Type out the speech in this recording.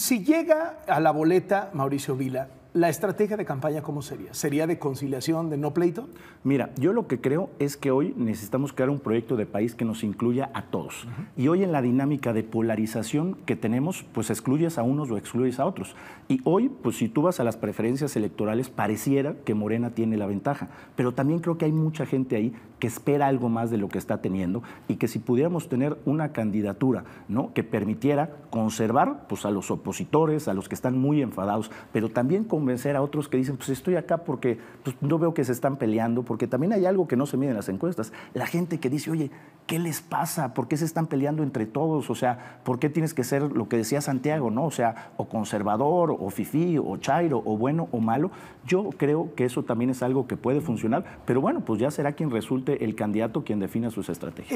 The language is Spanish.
Si llega a la boleta Mauricio Vila, ¿la estrategia de campaña cómo sería? ¿Sería de conciliación, de no pleito? Mira, yo lo que creo es que hoy necesitamos crear un proyecto de país que nos incluya a todos. Y hoy en la dinámica de polarización que tenemos, pues excluyes a unos o excluyes a otros. Y hoy, pues si tú vas a las preferencias electorales, pareciera que Morena tiene la ventaja. Pero también creo que hay mucha gente ahí que espera algo más de lo que está teniendo y que si pudiéramos tener una candidatura ¿no? que permitiera conservar pues, a los opositores, a los que están muy enfadados, pero también convencer a otros que dicen, pues estoy acá porque pues, no veo que se están peleando, porque también hay algo que no se mide en las encuestas. La gente que dice, oye, ¿qué les pasa? ¿Por qué se están peleando entre todos? O sea, ¿por qué tienes que ser lo que decía Santiago, ¿no? O sea, o conservador, o fifí, o chairo, o bueno o malo. Yo creo que eso también es algo que puede funcionar, pero bueno, pues ya será quien resulte el candidato quien defina sus estrategias.